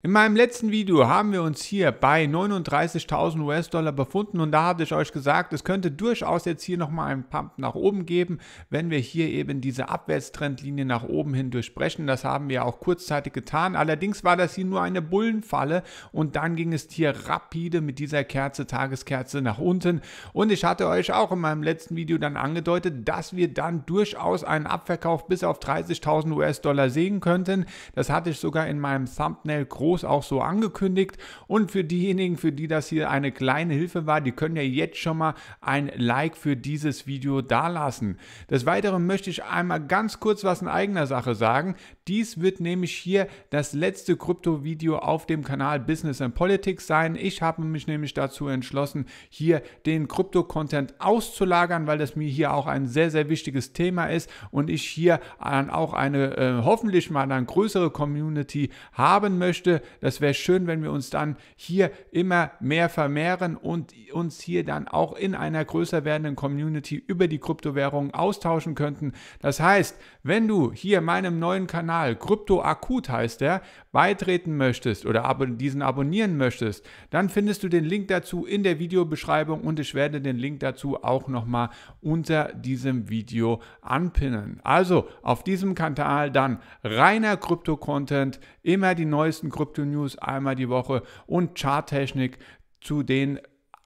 In meinem letzten Video haben wir uns hier bei 39.000 US-Dollar befunden und da hatte ich euch gesagt, es könnte durchaus jetzt hier nochmal einen Pump nach oben geben, wenn wir hier eben diese Abwärtstrendlinie nach oben hin durchbrechen. Das haben wir auch kurzzeitig getan. Allerdings war das hier nur eine Bullenfalle und dann ging es hier rapide mit dieser Kerze, Tageskerze nach unten. Und ich hatte euch auch in meinem letzten Video dann angedeutet, dass wir dann durchaus einen Abverkauf bis auf 30.000 US-Dollar sehen könnten. Das hatte ich sogar in meinem Thumbnail groß groß auch so angekündigt. Und für diejenigen, für die das hier eine kleine Hilfe war, die können ja jetzt schon mal ein Like für dieses Video dalassen. Des Weiteren möchte ich einmal ganz kurz was in eigener Sache sagen, dies wird nämlich hier das letzte Krypto-Video auf dem Kanal Business and Politics sein. Ich habe mich nämlich dazu entschlossen, hier den Krypto-Content auszulagern, weil das mir hier auch ein sehr, sehr wichtiges Thema ist und ich hier dann auch eine äh, hoffentlich mal eine größere Community haben möchte. Das wäre schön, wenn wir uns dann hier immer mehr vermehren und uns hier dann auch in einer größer werdenden Community über die Kryptowährungen austauschen könnten. Das heißt, wenn du hier meinem neuen Kanal Kanal Krypto Akut heißt der beitreten möchtest oder diesen abonnieren möchtest, dann findest du den Link dazu in der Videobeschreibung und ich werde den Link dazu auch nochmal unter diesem Video anpinnen. Also auf diesem Kanal dann reiner Krypto-Content, immer die neuesten Krypto-News einmal die Woche und Charttechnik zu den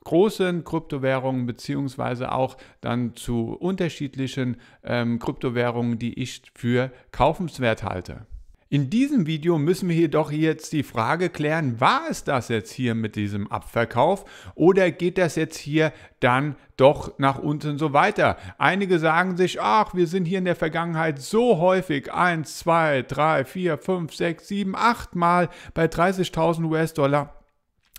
großen Kryptowährungen beziehungsweise auch dann zu unterschiedlichen ähm, Kryptowährungen, die ich für kaufenswert halte. In diesem Video müssen wir jedoch jetzt die Frage klären, war es das jetzt hier mit diesem Abverkauf oder geht das jetzt hier dann doch nach unten so weiter? Einige sagen sich, ach, wir sind hier in der Vergangenheit so häufig, 1, 2, 3, 4, 5, 6, 7, 8 Mal bei 30.000 US-Dollar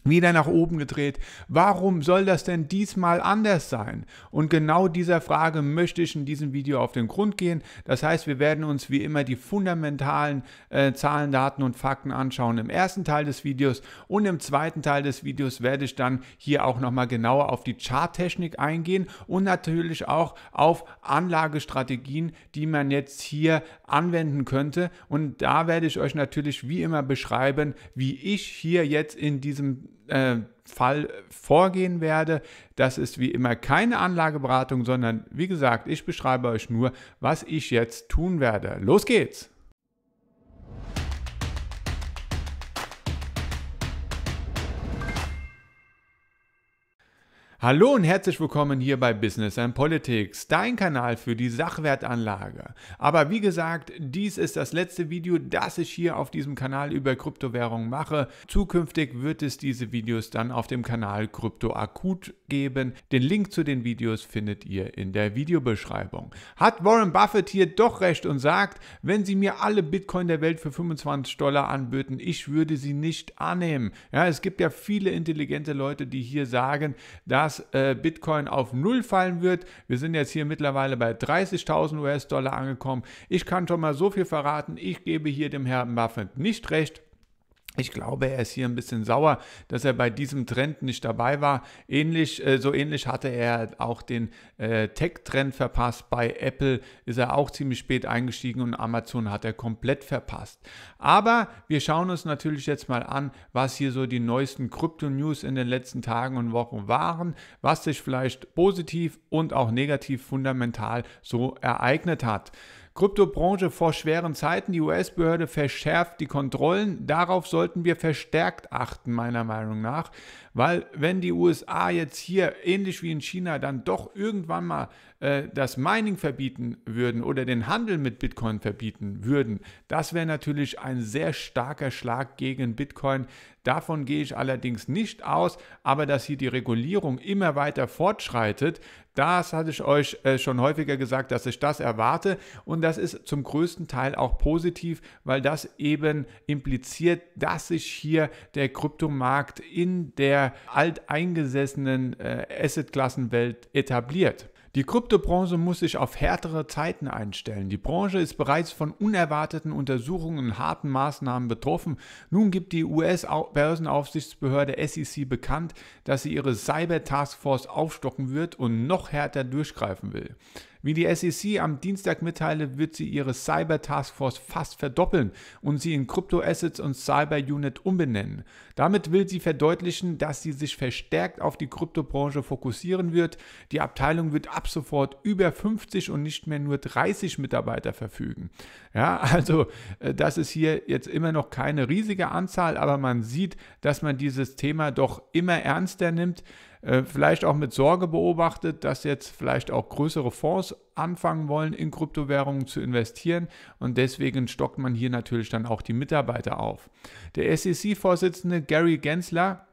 wieder nach oben gedreht. Warum soll das denn diesmal anders sein? Und genau dieser Frage möchte ich in diesem Video auf den Grund gehen. Das heißt, wir werden uns wie immer die fundamentalen äh, Zahlen, Daten und Fakten anschauen im ersten Teil des Videos und im zweiten Teil des Videos werde ich dann hier auch nochmal genauer auf die Charttechnik eingehen und natürlich auch auf Anlagestrategien, die man jetzt hier anwenden könnte. Und da werde ich euch natürlich wie immer beschreiben, wie ich hier jetzt in diesem äh, Fall äh, vorgehen werde. Das ist wie immer keine Anlageberatung, sondern wie gesagt, ich beschreibe euch nur, was ich jetzt tun werde. Los geht's! Hallo und herzlich willkommen hier bei Business and Politics, dein Kanal für die Sachwertanlage. Aber wie gesagt, dies ist das letzte Video, das ich hier auf diesem Kanal über Kryptowährungen mache. Zukünftig wird es diese Videos dann auf dem Kanal Krypto Akut geben. Den Link zu den Videos findet ihr in der Videobeschreibung. Hat Warren Buffett hier doch recht und sagt, wenn sie mir alle Bitcoin der Welt für 25 Dollar anböten, ich würde sie nicht annehmen. Ja, es gibt ja viele intelligente Leute, die hier sagen, dass dass äh, Bitcoin auf Null fallen wird. Wir sind jetzt hier mittlerweile bei 30.000 US-Dollar angekommen. Ich kann schon mal so viel verraten. Ich gebe hier dem Herrn Buffett nicht recht. Ich glaube, er ist hier ein bisschen sauer, dass er bei diesem Trend nicht dabei war. Ähnlich, äh, so ähnlich hatte er auch den äh, Tech-Trend verpasst. Bei Apple ist er auch ziemlich spät eingestiegen und Amazon hat er komplett verpasst. Aber wir schauen uns natürlich jetzt mal an, was hier so die neuesten Krypto-News in den letzten Tagen und Wochen waren, was sich vielleicht positiv und auch negativ fundamental so ereignet hat. Kryptobranche vor schweren Zeiten. Die US-Behörde verschärft die Kontrollen. Darauf sollten wir verstärkt achten, meiner Meinung nach. Weil wenn die USA jetzt hier, ähnlich wie in China, dann doch irgendwann mal äh, das Mining verbieten würden oder den Handel mit Bitcoin verbieten würden, das wäre natürlich ein sehr starker Schlag gegen Bitcoin. Davon gehe ich allerdings nicht aus, aber dass hier die Regulierung immer weiter fortschreitet, das hatte ich euch äh, schon häufiger gesagt, dass ich das erwarte und das ist zum größten Teil auch positiv, weil das eben impliziert, dass sich hier der Kryptomarkt in der alteingesessenen äh, Assetklassenwelt etabliert. Die Kryptobranche muss sich auf härtere Zeiten einstellen. Die Branche ist bereits von unerwarteten Untersuchungen und harten Maßnahmen betroffen. Nun gibt die US-Börsenaufsichtsbehörde SEC bekannt, dass sie ihre Cyber taskforce aufstocken wird und noch härter durchgreifen will. Wie die SEC am Dienstag mitteilte, wird sie ihre Cyber Task Force fast verdoppeln und sie in Crypto Assets und Cyber Unit umbenennen. Damit will sie verdeutlichen, dass sie sich verstärkt auf die Kryptobranche fokussieren wird. Die Abteilung wird ab sofort über 50 und nicht mehr nur 30 Mitarbeiter verfügen. Ja, also äh, das ist hier jetzt immer noch keine riesige Anzahl, aber man sieht, dass man dieses Thema doch immer ernster nimmt. Äh, vielleicht auch mit Sorge beobachtet, dass jetzt vielleicht auch größere Fonds anfangen wollen, in Kryptowährungen zu investieren und deswegen stockt man hier natürlich dann auch die Mitarbeiter auf. Der SEC-Vorsitzende Gary Gensler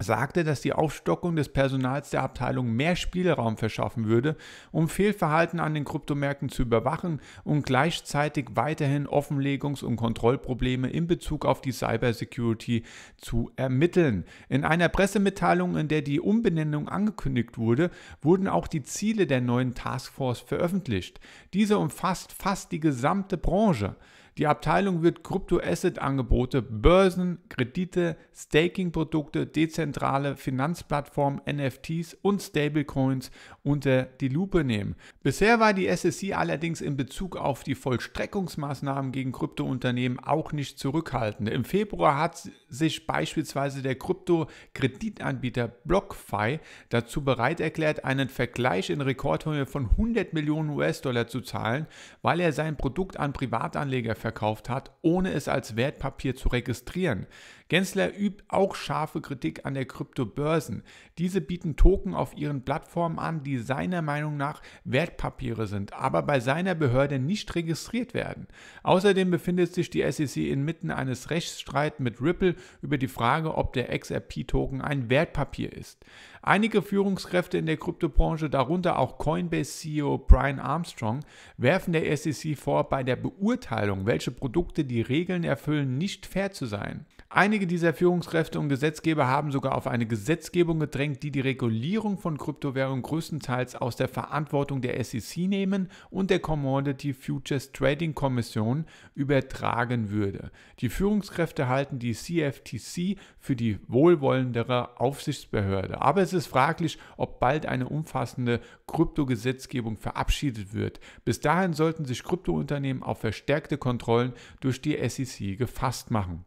sagte, dass die Aufstockung des Personals der Abteilung mehr Spielraum verschaffen würde, um Fehlverhalten an den Kryptomärkten zu überwachen und gleichzeitig weiterhin Offenlegungs- und Kontrollprobleme in Bezug auf die Cybersecurity zu ermitteln. In einer Pressemitteilung, in der die Umbenennung angekündigt wurde, wurden auch die Ziele der neuen Taskforce veröffentlicht. Diese umfasst fast die gesamte Branche. Die Abteilung wird krypto asset angebote Börsen, Kredite, Staking-Produkte, dezentrale Finanzplattformen, NFTs und Stablecoins unter die Lupe nehmen. Bisher war die SEC allerdings in Bezug auf die Vollstreckungsmaßnahmen gegen Kryptounternehmen auch nicht zurückhaltend. Im Februar hat sich beispielsweise der Krypto-Kreditanbieter BlockFi dazu bereit erklärt, einen Vergleich in Rekordhöhe von 100 Millionen US-Dollar zu zahlen, weil er sein Produkt an Privatanleger verkauft verkauft hat, ohne es als Wertpapier zu registrieren. Gensler übt auch scharfe Kritik an der Kryptobörsen. Diese bieten Token auf ihren Plattformen an, die seiner Meinung nach Wertpapiere sind, aber bei seiner Behörde nicht registriert werden. Außerdem befindet sich die SEC inmitten eines Rechtsstreits mit Ripple über die Frage, ob der XRP-Token ein Wertpapier ist. Einige Führungskräfte in der Kryptobranche, darunter auch Coinbase-CEO Brian Armstrong, werfen der SEC vor, bei der Beurteilung, welche Produkte die Regeln erfüllen, nicht fair zu sein. Einige dieser Führungskräfte und Gesetzgeber haben sogar auf eine Gesetzgebung gedrängt, die die Regulierung von Kryptowährungen größtenteils aus der Verantwortung der SEC nehmen und der Commodity Futures Trading Commission übertragen würde. Die Führungskräfte halten die CFTC für die wohlwollendere Aufsichtsbehörde. Aber es ist fraglich, ob bald eine umfassende Kryptogesetzgebung verabschiedet wird. Bis dahin sollten sich Kryptounternehmen auf verstärkte Kontrollen durch die SEC gefasst machen.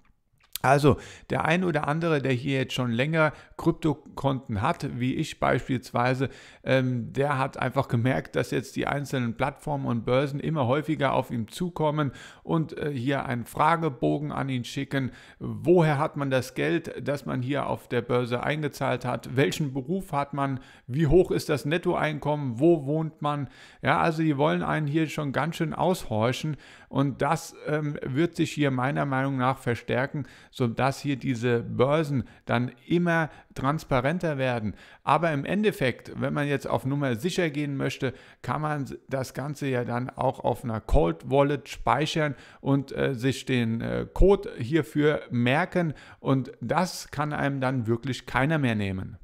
Also der ein oder andere, der hier jetzt schon länger Kryptokonten hat, wie ich beispielsweise, ähm, der hat einfach gemerkt, dass jetzt die einzelnen Plattformen und Börsen immer häufiger auf ihn zukommen und äh, hier einen Fragebogen an ihn schicken. Woher hat man das Geld, das man hier auf der Börse eingezahlt hat? Welchen Beruf hat man? Wie hoch ist das Nettoeinkommen? Wo wohnt man? Ja, also die wollen einen hier schon ganz schön aushorchen und das ähm, wird sich hier meiner Meinung nach verstärken, sodass hier diese Börsen dann immer transparenter werden. Aber im Endeffekt, wenn man jetzt auf Nummer sicher gehen möchte, kann man das Ganze ja dann auch auf einer Cold Wallet speichern und äh, sich den äh, Code hierfür merken. Und das kann einem dann wirklich keiner mehr nehmen.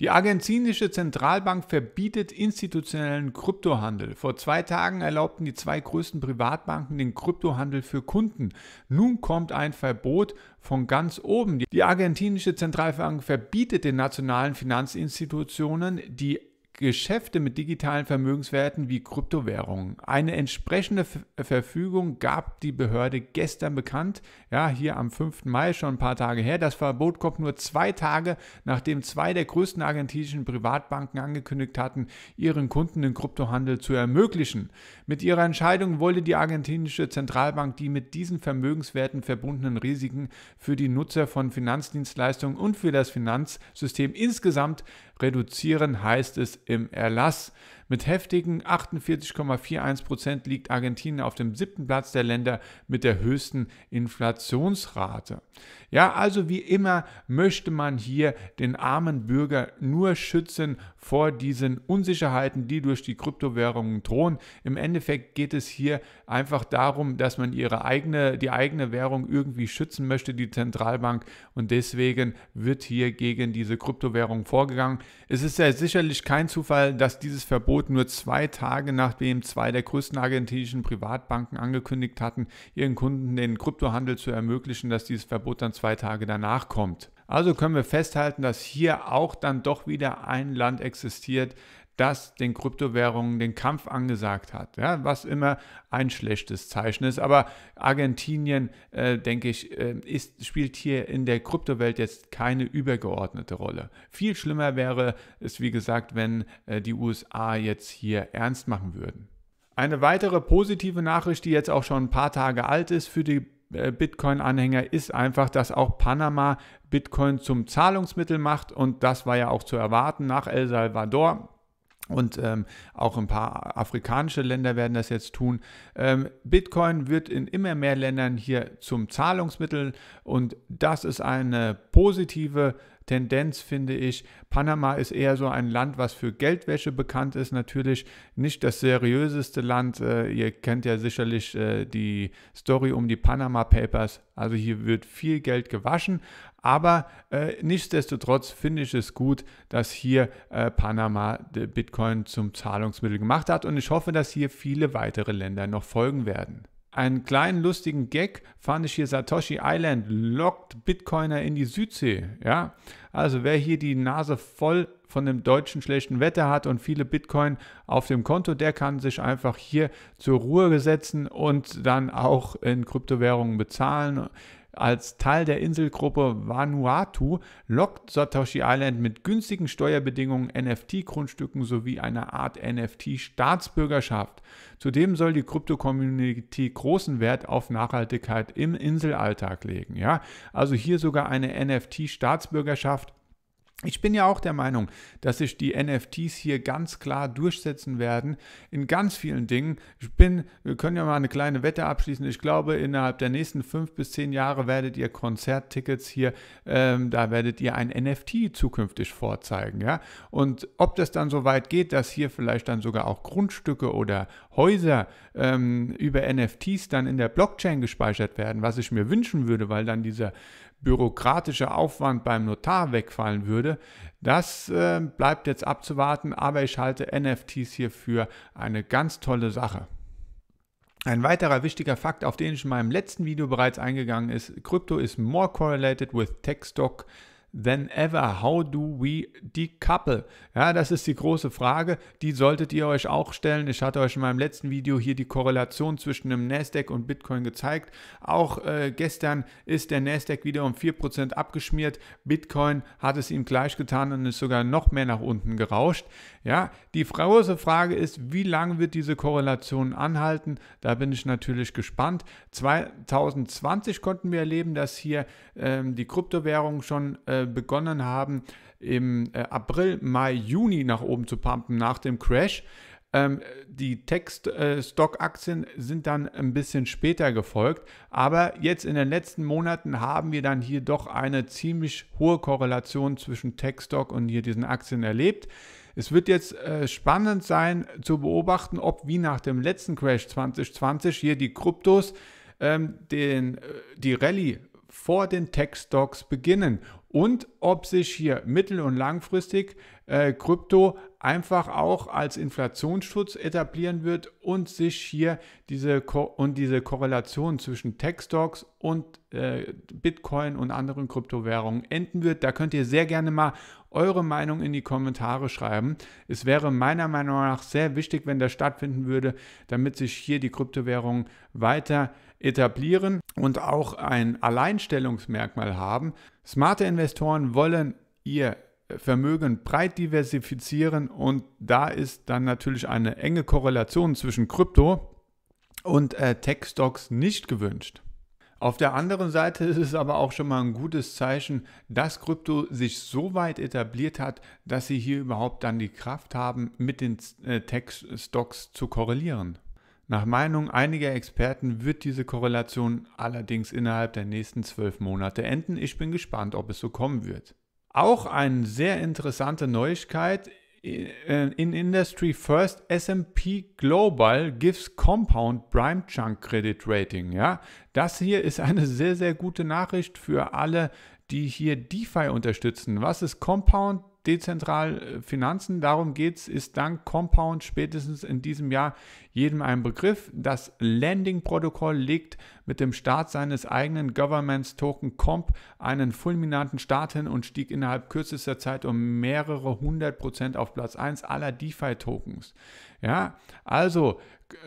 Die argentinische Zentralbank verbietet institutionellen Kryptohandel. Vor zwei Tagen erlaubten die zwei größten Privatbanken den Kryptohandel für Kunden. Nun kommt ein Verbot von ganz oben. Die argentinische Zentralbank verbietet den nationalen Finanzinstitutionen die Geschäfte mit digitalen Vermögenswerten wie Kryptowährungen. Eine entsprechende Verfügung gab die Behörde gestern bekannt, ja, hier am 5. Mai, schon ein paar Tage her. Das Verbot kommt nur zwei Tage, nachdem zwei der größten argentinischen Privatbanken angekündigt hatten, ihren Kunden den Kryptohandel zu ermöglichen. Mit ihrer Entscheidung wollte die argentinische Zentralbank die mit diesen Vermögenswerten verbundenen Risiken für die Nutzer von Finanzdienstleistungen und für das Finanzsystem insgesamt Reduzieren heißt es im Erlass mit heftigen 48,41 liegt Argentinien auf dem siebten Platz der Länder mit der höchsten Inflationsrate. Ja, also wie immer möchte man hier den armen Bürger nur schützen vor diesen Unsicherheiten, die durch die Kryptowährungen drohen. Im Endeffekt geht es hier einfach darum, dass man ihre eigene, die eigene Währung irgendwie schützen möchte, die Zentralbank. Und deswegen wird hier gegen diese Kryptowährung vorgegangen. Es ist ja sicherlich kein Zufall, dass dieses Verbot Noten nur zwei Tage nachdem zwei der größten argentinischen Privatbanken angekündigt hatten, ihren Kunden den Kryptohandel zu ermöglichen, dass dieses Verbot dann zwei Tage danach kommt. Also können wir festhalten, dass hier auch dann doch wieder ein Land existiert, das den Kryptowährungen den Kampf angesagt hat, ja, was immer ein schlechtes Zeichen ist. Aber Argentinien, äh, denke ich, äh, ist, spielt hier in der Kryptowelt jetzt keine übergeordnete Rolle. Viel schlimmer wäre es, wie gesagt, wenn äh, die USA jetzt hier ernst machen würden. Eine weitere positive Nachricht, die jetzt auch schon ein paar Tage alt ist für die äh, Bitcoin-Anhänger ist einfach, dass auch Panama Bitcoin zum Zahlungsmittel macht und das war ja auch zu erwarten nach El Salvador und ähm, auch ein paar afrikanische Länder werden das jetzt tun. Ähm, Bitcoin wird in immer mehr Ländern hier zum Zahlungsmittel und das ist eine positive Tendenz, finde ich. Panama ist eher so ein Land, was für Geldwäsche bekannt ist. Natürlich nicht das seriöseste Land. Äh, ihr kennt ja sicherlich äh, die Story um die Panama Papers. Also hier wird viel Geld gewaschen, aber äh, nichtsdestotrotz finde ich es gut, dass hier äh, Panama Bitcoin zum Zahlungsmittel gemacht hat und ich hoffe, dass hier viele weitere Länder noch folgen werden. Einen kleinen lustigen Gag fand ich hier Satoshi Island lockt Bitcoiner in die Südsee. Ja, also wer hier die Nase voll von dem deutschen schlechten Wetter hat und viele Bitcoin auf dem Konto, der kann sich einfach hier zur Ruhe setzen und dann auch in Kryptowährungen bezahlen. Als Teil der Inselgruppe Vanuatu lockt Satoshi Island mit günstigen Steuerbedingungen, NFT-Grundstücken sowie einer Art NFT-Staatsbürgerschaft. Zudem soll die Krypto-Community großen Wert auf Nachhaltigkeit im Inselalltag legen. Ja? Also hier sogar eine NFT-Staatsbürgerschaft ich bin ja auch der Meinung, dass sich die NFTs hier ganz klar durchsetzen werden in ganz vielen Dingen. Ich bin, wir können ja mal eine kleine Wette abschließen. Ich glaube, innerhalb der nächsten fünf bis zehn Jahre werdet ihr Konzerttickets hier, ähm, da werdet ihr ein NFT zukünftig vorzeigen, ja. Und ob das dann so weit geht, dass hier vielleicht dann sogar auch Grundstücke oder Häuser ähm, über NFTs dann in der Blockchain gespeichert werden, was ich mir wünschen würde, weil dann dieser bürokratische Aufwand beim Notar wegfallen würde, das äh, bleibt jetzt abzuwarten, aber ich halte NFTs hier für eine ganz tolle Sache. Ein weiterer wichtiger Fakt, auf den ich in meinem letzten Video bereits eingegangen ist, Krypto ist more correlated with tech stock than ever. How do we decouple? Ja, das ist die große Frage. Die solltet ihr euch auch stellen. Ich hatte euch in meinem letzten Video hier die Korrelation zwischen dem Nasdaq und Bitcoin gezeigt. Auch äh, gestern ist der Nasdaq wieder um 4% abgeschmiert. Bitcoin hat es ihm gleich getan und ist sogar noch mehr nach unten gerauscht. Ja, die große Frage ist, wie lange wird diese Korrelation anhalten? Da bin ich natürlich gespannt. 2020 konnten wir erleben, dass hier ähm, die Kryptowährungen schon äh, äh, begonnen haben, im äh, April, Mai, Juni nach oben zu pumpen nach dem Crash. Ähm, die text äh, stock aktien sind dann ein bisschen später gefolgt, aber jetzt in den letzten Monaten haben wir dann hier doch eine ziemlich hohe Korrelation zwischen Tech-Stock und hier diesen Aktien erlebt. Es wird jetzt äh, spannend sein zu beobachten, ob wie nach dem letzten Crash 2020 hier die Kryptos ähm, den, äh, die Rallye vor den Tech-Stocks beginnen und ob sich hier mittel- und langfristig äh, Krypto einfach auch als Inflationsschutz etablieren wird und sich hier diese Ko und diese Korrelation zwischen Tech-Stocks und äh, Bitcoin und anderen Kryptowährungen enden wird. Da könnt ihr sehr gerne mal eure Meinung in die Kommentare schreiben. Es wäre meiner Meinung nach sehr wichtig, wenn das stattfinden würde, damit sich hier die Kryptowährungen weiter äh, etablieren und auch ein Alleinstellungsmerkmal haben. Smarte Investoren wollen ihr Vermögen breit diversifizieren und da ist dann natürlich eine enge Korrelation zwischen Krypto und äh, Tech-Stocks nicht gewünscht. Auf der anderen Seite ist es aber auch schon mal ein gutes Zeichen, dass Krypto sich so weit etabliert hat, dass sie hier überhaupt dann die Kraft haben, mit den äh, Tech-Stocks zu korrelieren. Nach Meinung einiger Experten wird diese Korrelation allerdings innerhalb der nächsten zwölf Monate enden. Ich bin gespannt, ob es so kommen wird. Auch eine sehr interessante Neuigkeit äh, in Industry First S&P Global gives Compound Prime Chunk Credit Rating. Ja, das hier ist eine sehr sehr gute Nachricht für alle, die hier DeFi unterstützen. Was ist Compound? dezentral äh, Finanzen, darum geht es, ist dank Compound spätestens in diesem Jahr jedem ein Begriff. Das Landing-Protokoll legt mit dem Start seines eigenen Governments Token Comp einen fulminanten Start hin und stieg innerhalb kürzester Zeit um mehrere hundert Prozent auf Platz 1 aller DeFi-Tokens. Ja, also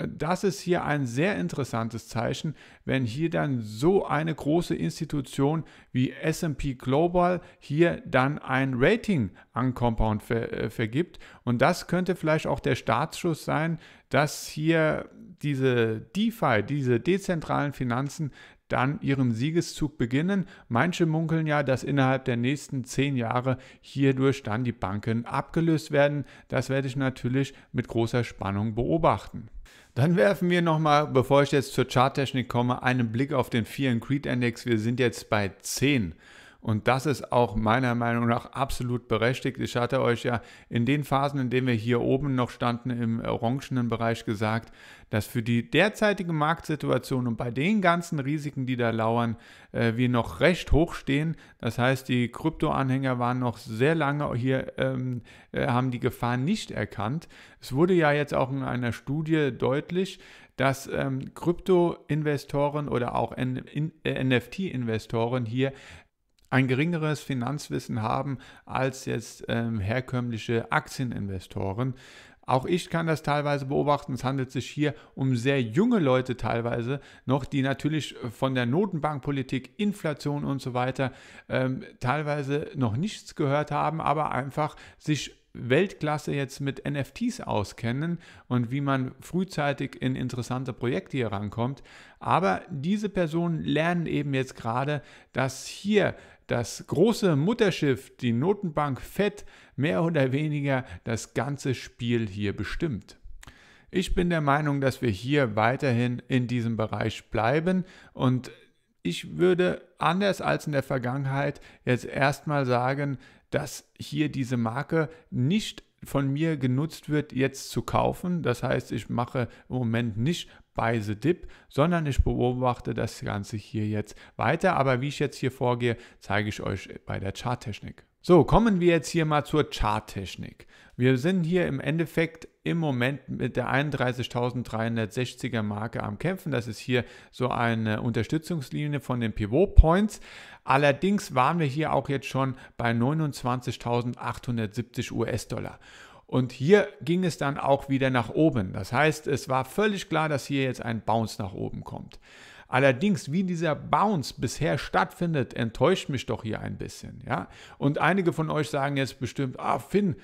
das ist hier ein sehr interessantes Zeichen, wenn hier dann so eine große Institution wie SP Global hier dann ein Rating an Compound ver, äh, vergibt. Und das könnte vielleicht auch der Startschuss sein, dass hier diese DeFi, diese dezentralen Finanzen dann ihren Siegeszug beginnen. Manche munkeln ja, dass innerhalb der nächsten zehn Jahre hierdurch dann die Banken abgelöst werden. Das werde ich natürlich mit großer Spannung beobachten. Dann werfen wir nochmal, bevor ich jetzt zur Charttechnik komme, einen Blick auf den 4 Creed Index. Wir sind jetzt bei 10. Und das ist auch meiner Meinung nach absolut berechtigt. Ich hatte euch ja in den Phasen, in denen wir hier oben noch standen, im orangenen Bereich gesagt, dass für die derzeitige Marktsituation und bei den ganzen Risiken, die da lauern, äh, wir noch recht hoch stehen. Das heißt, die Krypto-Anhänger waren noch sehr lange hier, ähm, äh, haben die Gefahr nicht erkannt. Es wurde ja jetzt auch in einer Studie deutlich, dass ähm, Krypto-Investoren oder auch äh, NFT-Investoren hier ein geringeres Finanzwissen haben als jetzt ähm, herkömmliche Aktieninvestoren. Auch ich kann das teilweise beobachten. Es handelt sich hier um sehr junge Leute teilweise noch, die natürlich von der Notenbankpolitik, Inflation und so weiter ähm, teilweise noch nichts gehört haben, aber einfach sich Weltklasse jetzt mit NFTs auskennen und wie man frühzeitig in interessante Projekte hier rankommt. Aber diese Personen lernen eben jetzt gerade, dass hier das große Mutterschiff, die Notenbank Fett, mehr oder weniger das ganze Spiel hier bestimmt. Ich bin der Meinung, dass wir hier weiterhin in diesem Bereich bleiben und ich würde anders als in der Vergangenheit jetzt erstmal sagen, dass hier diese Marke nicht von mir genutzt wird, jetzt zu kaufen. Das heißt, ich mache im Moment nicht bei The Dip, sondern ich beobachte das Ganze hier jetzt weiter. Aber wie ich jetzt hier vorgehe, zeige ich euch bei der Charttechnik. So, kommen wir jetzt hier mal zur Charttechnik. Wir sind hier im Endeffekt im Moment mit der 31.360er Marke am Kämpfen. Das ist hier so eine Unterstützungslinie von den Pivot Points. Allerdings waren wir hier auch jetzt schon bei 29.870 US-Dollar. Und hier ging es dann auch wieder nach oben. Das heißt, es war völlig klar, dass hier jetzt ein Bounce nach oben kommt. Allerdings, wie dieser Bounce bisher stattfindet, enttäuscht mich doch hier ein bisschen. Ja? Und einige von euch sagen jetzt bestimmt, ah Finn,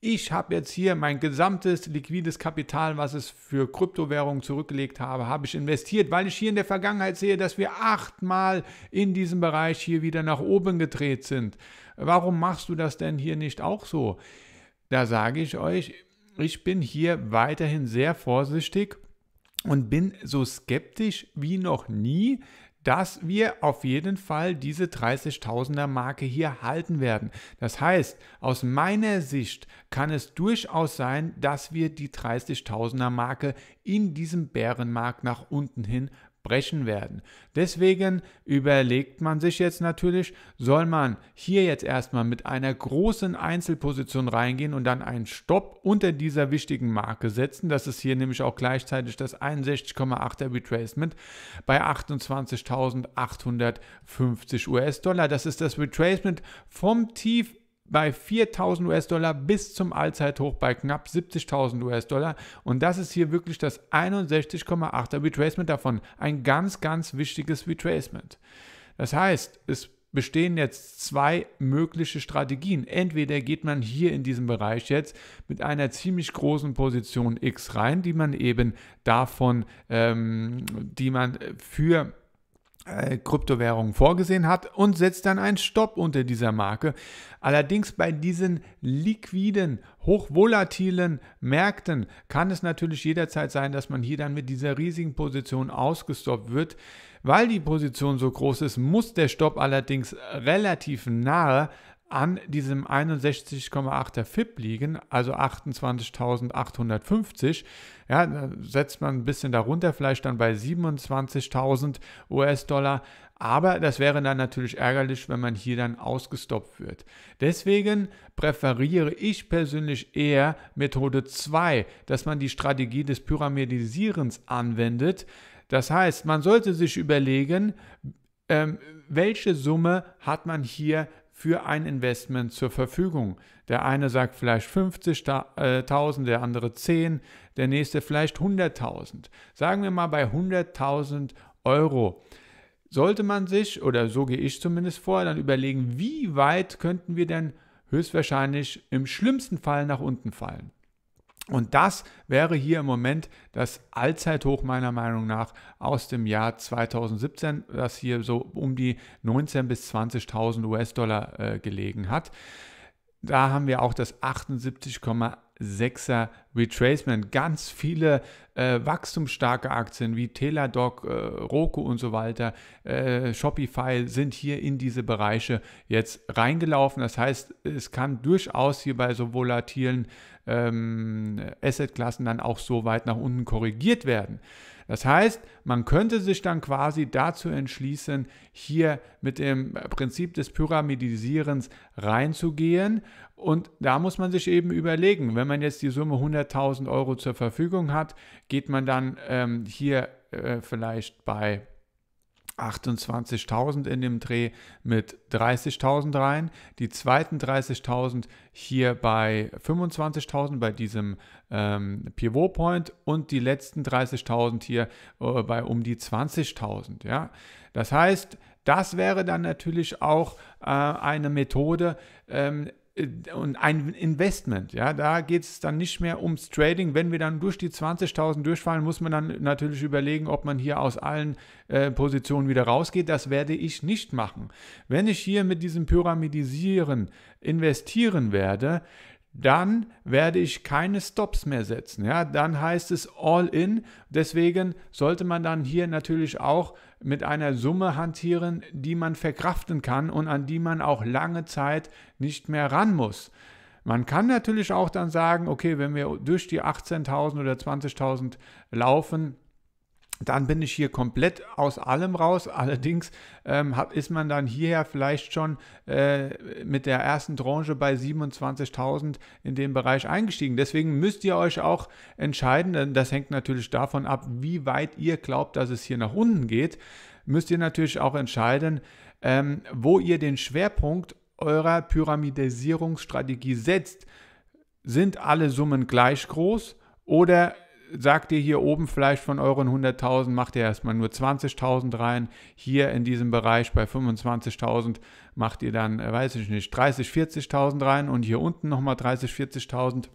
ich habe jetzt hier mein gesamtes liquides Kapital, was ich für Kryptowährungen zurückgelegt habe, habe ich investiert, weil ich hier in der Vergangenheit sehe, dass wir achtmal in diesem Bereich hier wieder nach oben gedreht sind. Warum machst du das denn hier nicht auch so? da sage ich euch, ich bin hier weiterhin sehr vorsichtig und bin so skeptisch wie noch nie, dass wir auf jeden Fall diese 30.000er Marke hier halten werden. Das heißt, aus meiner Sicht kann es durchaus sein, dass wir die 30.000er Marke in diesem Bärenmarkt nach unten hin brechen werden. Deswegen überlegt man sich jetzt natürlich, soll man hier jetzt erstmal mit einer großen Einzelposition reingehen und dann einen Stopp unter dieser wichtigen Marke setzen. Das ist hier nämlich auch gleichzeitig das 61,8er Retracement bei 28.850 US-Dollar. Das ist das Retracement vom Tief bei 4.000 US-Dollar bis zum Allzeithoch bei knapp 70.000 US-Dollar. Und das ist hier wirklich das 61,8er Retracement davon. Ein ganz, ganz wichtiges Retracement. Das heißt, es bestehen jetzt zwei mögliche Strategien. Entweder geht man hier in diesem Bereich jetzt mit einer ziemlich großen Position X rein, die man eben davon, ähm, die man für äh, Kryptowährungen vorgesehen hat und setzt dann einen Stopp unter dieser Marke. Allerdings bei diesen liquiden, hochvolatilen Märkten kann es natürlich jederzeit sein, dass man hier dann mit dieser riesigen Position ausgestoppt wird. Weil die Position so groß ist, muss der Stopp allerdings relativ nahe an diesem 61,8er FIP liegen, also 28.850. Ja, setzt man ein bisschen darunter, vielleicht dann bei 27.000 US-Dollar. Aber das wäre dann natürlich ärgerlich, wenn man hier dann ausgestoppt wird. Deswegen präferiere ich persönlich eher Methode 2, dass man die Strategie des Pyramidisierens anwendet. Das heißt, man sollte sich überlegen, ähm, welche Summe hat man hier für ein Investment zur Verfügung. Der eine sagt vielleicht 50.000, äh, der andere 10, der nächste vielleicht 100.000. Sagen wir mal bei 100.000 Euro. Sollte man sich, oder so gehe ich zumindest vor, dann überlegen, wie weit könnten wir denn höchstwahrscheinlich im schlimmsten Fall nach unten fallen. Und das wäre hier im Moment das Allzeithoch meiner Meinung nach aus dem Jahr 2017, das hier so um die 19.000 bis 20.000 US-Dollar äh, gelegen hat. Da haben wir auch das 78,8 6er Retracement. Ganz viele äh, wachstumsstarke Aktien wie Teladoc, äh, Roku und so weiter, äh, Shopify sind hier in diese Bereiche jetzt reingelaufen. Das heißt, es kann durchaus hier bei so volatilen ähm, Assetklassen dann auch so weit nach unten korrigiert werden. Das heißt, man könnte sich dann quasi dazu entschließen, hier mit dem Prinzip des Pyramidisierens reinzugehen. Und da muss man sich eben überlegen, wenn man jetzt die Summe 100.000 Euro zur Verfügung hat, geht man dann ähm, hier äh, vielleicht bei 28.000 in dem Dreh mit 30.000 rein. Die zweiten 30.000 hier bei 25.000 bei diesem ähm, Pivot Point und die letzten 30.000 hier äh, bei um die 20.000. Ja? Das heißt, das wäre dann natürlich auch äh, eine Methode, ähm, äh, und ein Investment, ja, da geht es dann nicht mehr ums Trading. Wenn wir dann durch die 20.000 durchfallen, muss man dann natürlich überlegen, ob man hier aus allen äh, Positionen wieder rausgeht. Das werde ich nicht machen. Wenn ich hier mit diesem Pyramidisieren investieren werde, dann werde ich keine Stops mehr setzen. Ja, dann heißt es all in. Deswegen sollte man dann hier natürlich auch mit einer Summe hantieren, die man verkraften kann und an die man auch lange Zeit nicht mehr ran muss. Man kann natürlich auch dann sagen, okay, wenn wir durch die 18.000 oder 20.000 laufen, dann bin ich hier komplett aus allem raus. Allerdings ähm, hab, ist man dann hierher vielleicht schon äh, mit der ersten Tranche bei 27.000 in dem Bereich eingestiegen. Deswegen müsst ihr euch auch entscheiden, denn das hängt natürlich davon ab, wie weit ihr glaubt, dass es hier nach unten geht. Müsst ihr natürlich auch entscheiden, ähm, wo ihr den Schwerpunkt eurer Pyramidisierungsstrategie setzt. Sind alle Summen gleich groß oder sagt ihr hier oben vielleicht von euren 100.000, macht ihr erstmal nur 20.000 rein. Hier in diesem Bereich bei 25.000 macht ihr dann, äh, weiß ich nicht, 30, 40.000 rein und hier unten nochmal 30, 40.000.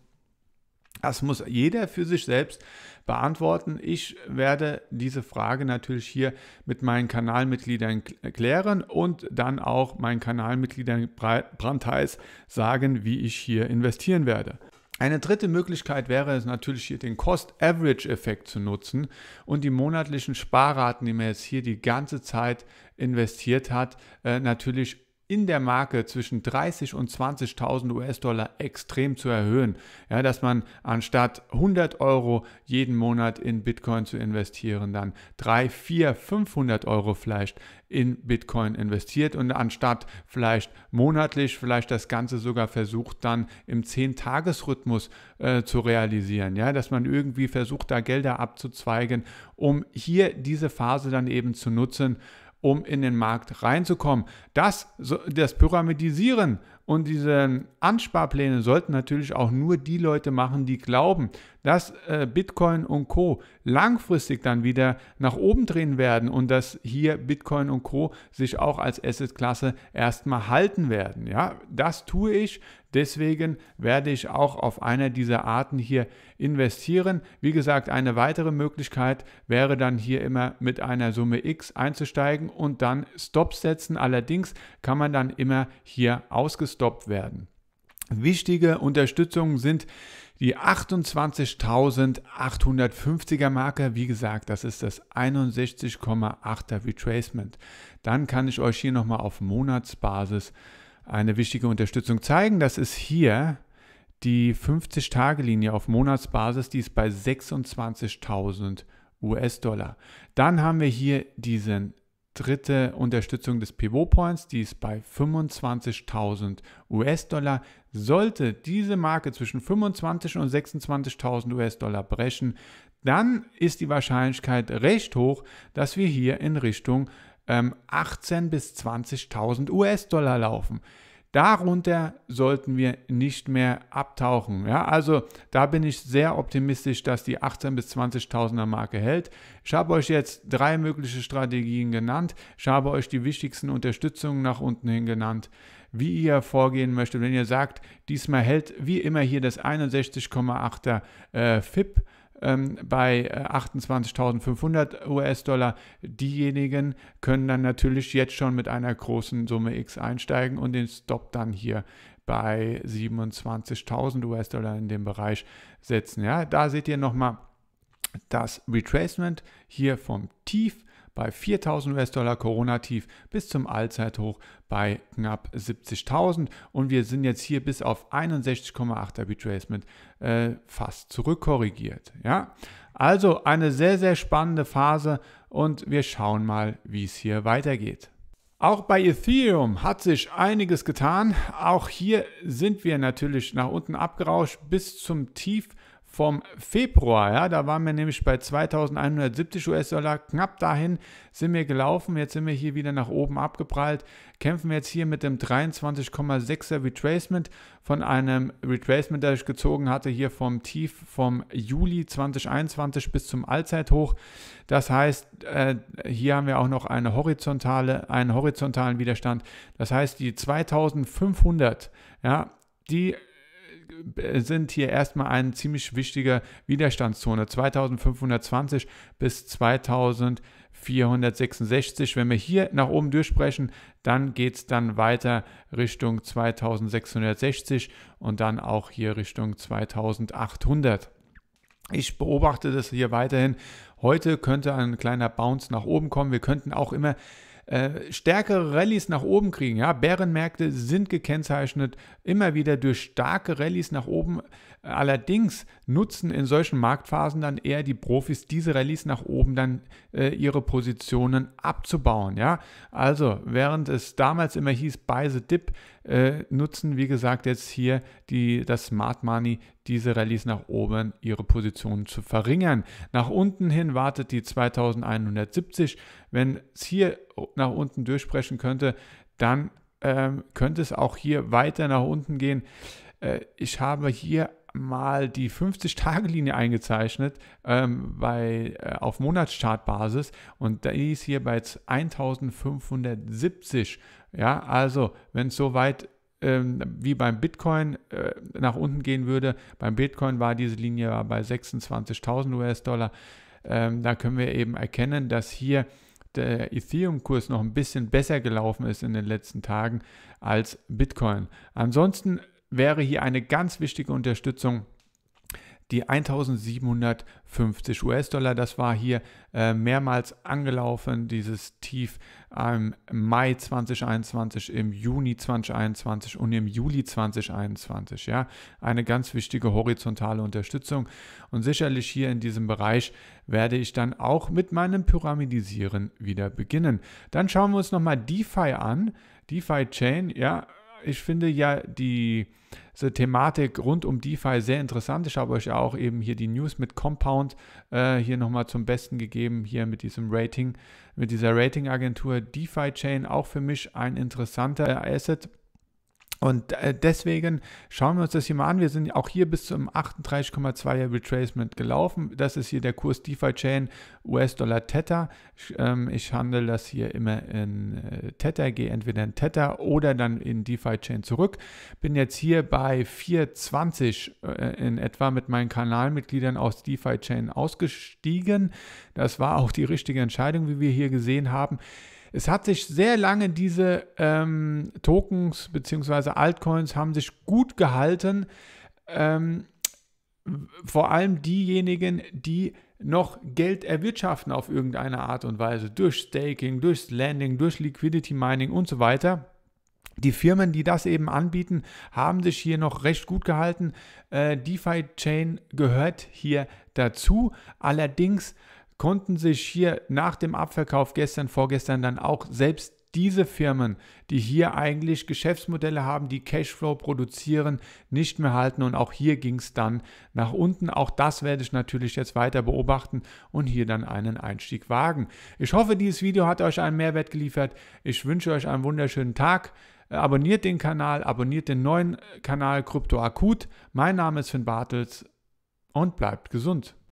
Das muss jeder für sich selbst beantworten. Ich werde diese Frage natürlich hier mit meinen Kanalmitgliedern äh, klären und dann auch meinen Kanalmitgliedern Brandheiß sagen, wie ich hier investieren werde. Eine dritte Möglichkeit wäre es natürlich hier den Cost-Average-Effekt zu nutzen und die monatlichen Sparraten, die man jetzt hier die ganze Zeit investiert hat, äh, natürlich in der Marke zwischen 30 und 20.000 US-Dollar extrem zu erhöhen. Ja, dass man anstatt 100 Euro jeden Monat in Bitcoin zu investieren, dann 3, 4, 500 Euro vielleicht in Bitcoin investiert und anstatt vielleicht monatlich, vielleicht das Ganze sogar versucht dann im 10-Tages-Rhythmus äh, zu realisieren. Ja, dass man irgendwie versucht, da Gelder abzuzweigen, um hier diese Phase dann eben zu nutzen, um in den Markt reinzukommen. Das, das Pyramidisieren und diese Ansparpläne sollten natürlich auch nur die Leute machen, die glauben, dass äh, Bitcoin und Co langfristig dann wieder nach oben drehen werden und dass hier Bitcoin und Co sich auch als Assetklasse erstmal halten werden. Ja, das tue ich, Deswegen werde ich auch auf einer dieser Arten hier investieren. Wie gesagt, eine weitere Möglichkeit wäre dann hier immer mit einer Summe X einzusteigen und dann Stops setzen. Allerdings kann man dann immer hier ausgestoppt werden. Wichtige Unterstützung sind die 28.850er Marke, wie gesagt, das ist das 61,8er Retracement. Dann kann ich euch hier nochmal auf Monatsbasis eine wichtige Unterstützung zeigen. Das ist hier die 50-Tage-Linie auf Monatsbasis, die ist bei 26.000 US-Dollar. Dann haben wir hier diese dritte Unterstützung des Pivot Points, die ist bei 25.000 US-Dollar. Sollte diese Marke zwischen 25 und 26.000 US-Dollar brechen, dann ist die Wahrscheinlichkeit recht hoch, dass wir hier in Richtung 18.000 ähm, bis 20.000 US-Dollar laufen. Darunter sollten wir nicht mehr abtauchen. Ja, also da bin ich sehr optimistisch, dass die 18.000 bis 20.000er Marke hält. Ich habe euch jetzt drei mögliche Strategien genannt. Ich habe euch die wichtigsten Unterstützungen nach unten hin genannt, wie ihr vorgehen möchtet. Wenn ihr sagt, diesmal hält wie immer hier das 61,8er äh, FIP ähm, bei 28.500 äh, US-Dollar. Diejenigen können dann natürlich jetzt schon mit einer großen Summe X einsteigen und den Stop dann hier bei 27.000 US-Dollar in dem Bereich setzen. Ja, da seht ihr nochmal das Retracement hier vom Tief bei 4.000 US-Dollar Corona-Tief bis zum Allzeithoch bei knapp 70.000 und wir sind jetzt hier bis auf 61,8er Retracement äh, fast zurückkorrigiert. Ja? Also eine sehr, sehr spannende Phase und wir schauen mal, wie es hier weitergeht. Auch bei Ethereum hat sich einiges getan. Auch hier sind wir natürlich nach unten abgerauscht bis zum Tief vom Februar. Ja, da waren wir nämlich bei 2170 US-Dollar. Knapp dahin sind wir gelaufen. Jetzt sind wir hier wieder nach oben abgeprallt. Kämpfen wir jetzt hier mit dem 23,6er Retracement von einem Retracement, das ich gezogen hatte, hier vom Tief vom Juli 2021 bis zum Allzeithoch. Das heißt, äh, hier haben wir auch noch eine horizontale, einen horizontalen Widerstand. Das heißt, die 2500, ja, die sind hier erstmal eine ziemlich wichtige Widerstandszone. 2520 bis 2466. Wenn wir hier nach oben durchbrechen, dann geht es dann weiter Richtung 2660 und dann auch hier Richtung 2800. Ich beobachte das hier weiterhin. Heute könnte ein kleiner Bounce nach oben kommen. Wir könnten auch immer äh, stärkere Rallyes nach oben kriegen. Ja, Bärenmärkte sind gekennzeichnet immer wieder durch starke Rallyes nach oben. Allerdings nutzen in solchen Marktphasen dann eher die Profis diese Rallyes nach oben, dann äh, ihre Positionen abzubauen. Ja? Also, während es damals immer hieß, buy the dip, äh, nutzen, wie gesagt, jetzt hier die, das Smart Money, diese Rallyes nach oben, ihre Positionen zu verringern. Nach unten hin wartet die 2170. Wenn es hier nach unten durchbrechen könnte, dann ähm, könnte es auch hier weiter nach unten gehen. Äh, ich habe hier mal die 50-Tage-Linie eingezeichnet ähm, bei, äh, auf Monatschartbasis und da ist hier bei 1570. Ja, also wenn es so weit ähm, wie beim Bitcoin äh, nach unten gehen würde, beim Bitcoin war diese Linie bei 26.000 US-Dollar. Ähm, da können wir eben erkennen, dass hier der Ethereum-Kurs noch ein bisschen besser gelaufen ist in den letzten Tagen als Bitcoin. Ansonsten wäre hier eine ganz wichtige Unterstützung die 1750 US-Dollar. Das war hier äh, mehrmals angelaufen, dieses Tief im Mai 2021, im Juni 2021 und im Juli 2021. Ja, eine ganz wichtige horizontale Unterstützung. Und sicherlich hier in diesem Bereich werde ich dann auch mit meinem Pyramidisieren wieder beginnen. Dann schauen wir uns nochmal DeFi an. DeFi Chain, ja, ich finde ja die, diese Thematik rund um DeFi sehr interessant. Ich habe euch ja auch eben hier die News mit Compound äh, hier nochmal zum Besten gegeben, hier mit diesem Rating, mit dieser Ratingagentur DeFi Chain, auch für mich ein interessanter Asset. Und äh, deswegen schauen wir uns das hier mal an. Wir sind auch hier bis zum 38,2er Retracement gelaufen. Das ist hier der Kurs DeFi Chain US-Dollar Tether. Ähm, ich handle das hier immer in Tether, äh, gehe entweder in Tether oder dann in DeFi Chain zurück. Bin jetzt hier bei 420 äh, in etwa mit meinen Kanalmitgliedern aus DeFi Chain ausgestiegen. Das war auch die richtige Entscheidung, wie wir hier gesehen haben. Es hat sich sehr lange diese ähm, Tokens bzw. Altcoins haben sich gut gehalten. Ähm, vor allem diejenigen, die noch Geld erwirtschaften auf irgendeine Art und Weise, durch Staking, durch Landing, durch Liquidity Mining und so weiter. Die Firmen, die das eben anbieten, haben sich hier noch recht gut gehalten. Äh, DeFi Chain gehört hier dazu. Allerdings konnten sich hier nach dem Abverkauf gestern, vorgestern dann auch selbst diese Firmen, die hier eigentlich Geschäftsmodelle haben, die Cashflow produzieren, nicht mehr halten. Und auch hier ging es dann nach unten. Auch das werde ich natürlich jetzt weiter beobachten und hier dann einen Einstieg wagen. Ich hoffe, dieses Video hat euch einen Mehrwert geliefert. Ich wünsche euch einen wunderschönen Tag. Äh, abonniert den Kanal, abonniert den neuen Kanal Krypto Akut. Mein Name ist Finn Bartels und bleibt gesund.